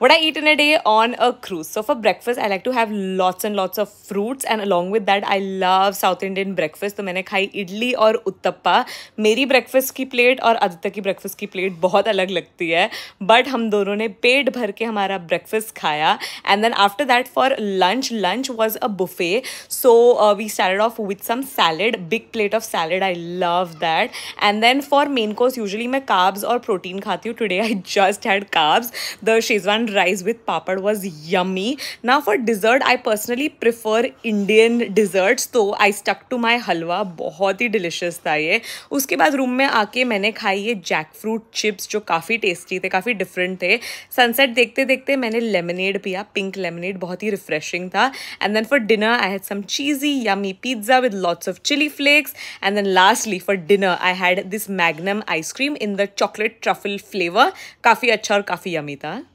what I eat in a day on a cruise. So for breakfast, I like to have lots and lots of fruits and along with that, I love South Indian breakfast. तो मैंने खाई इडली और उत्तप्पा मेरी breakfast की plate और आदित्य की breakfast की plate बहुत अलग लगती है बट हम दोनों ने पेट भर के हमारा ब्रेकफास्ट खाया and then after that for lunch lunch was a buffet so we start off with some salad big plate of salad I love that and then for main course usually मैं carbs और protein खाती हूँ today I just had carbs the Schezwan and rice with papad was yummy. Now for dessert, I personally prefer Indian desserts, तो I stuck to my halwa. बहुत ही delicious था ये उसके बाद रूम में आके मैंने खाई ये जैक फ्रूट चिप्स जो काफ़ी टेस्टी थे काफ़ी डिफरेंट थे सनसेट देखते देखते मैंने लेमनेड पिया पिंक लेमनेड बहुत ही रिफ्रेशिंग था and then for dinner I had some cheesy yummy pizza with lots of chilli flakes and then lastly for dinner I had this Magnum ice cream in the chocolate truffle flavour काफ़ी अच्छा और काफ़ी yummy था